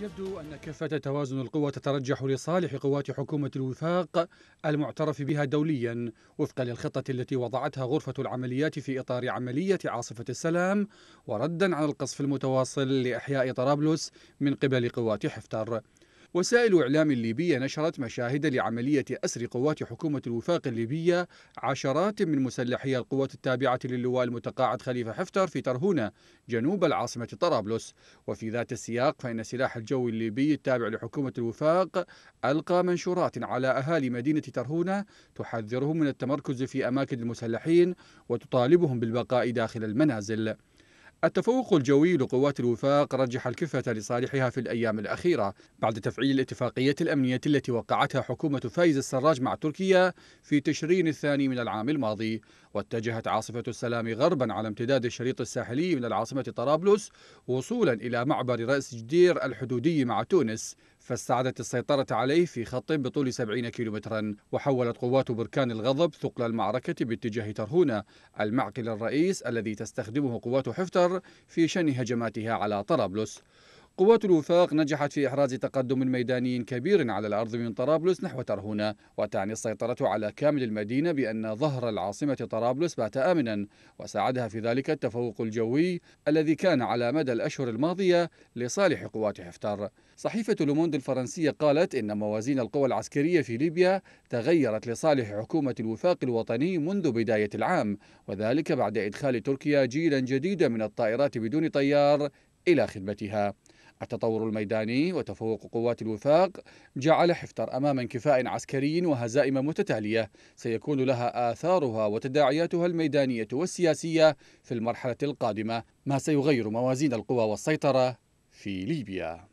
يبدو أن كفة توازن القوى تترجح لصالح قوات حكومة الوفاق المعترف بها دوليا وفقا للخطة التي وضعتها غرفة العمليات في إطار عملية عاصفة السلام وردا على القصف المتواصل لإحياء طرابلس من قبل قوات حفتر وسائل إعلام الليبية نشرت مشاهد لعملية أسر قوات حكومة الوفاق الليبية عشرات من مسلحي القوات التابعة للواء المتقاعد خليفة حفتر في ترهونة جنوب العاصمة طرابلس وفي ذات السياق فإن سلاح الجو الليبي التابع لحكومة الوفاق ألقى منشورات على أهالي مدينة ترهونة تحذرهم من التمركز في أماكن المسلحين وتطالبهم بالبقاء داخل المنازل التفوق الجوي لقوات الوفاق رجح الكفة لصالحها في الأيام الأخيرة بعد تفعيل الاتفاقية الأمنية التي وقعتها حكومة فايز السراج مع تركيا في تشرين الثاني من العام الماضي واتجهت عاصفة السلام غربا على امتداد الشريط الساحلي من العاصمة طرابلس وصولا إلى معبر رأس جدير الحدودي مع تونس فاستعادت السيطرة عليه في خط بطول 70 كيلومترا وحولت قوات بركان الغضب ثقل المعركة باتجاه ترهونة المعقل الرئيس الذي تستخدمه قوات حفتر في شن هجماتها على طرابلس قوات الوفاق نجحت في إحراز تقدم ميداني كبير على الأرض من طرابلس نحو ترهونة وتعني السيطرة على كامل المدينة بأن ظهر العاصمة طرابلس بات آمنا وساعدها في ذلك التفوق الجوي الذي كان على مدى الأشهر الماضية لصالح قوات حفتر صحيفة لوموند الفرنسية قالت إن موازين القوى العسكرية في ليبيا تغيرت لصالح حكومة الوفاق الوطني منذ بداية العام وذلك بعد إدخال تركيا جيلا جديدا من الطائرات بدون طيار إلى خدمتها التطور الميداني وتفوق قوات الوفاق جعل حفتر أمام انكفاء عسكري وهزائم متتالية سيكون لها آثارها وتداعياتها الميدانية والسياسية في المرحلة القادمة ما سيغير موازين القوى والسيطرة في ليبيا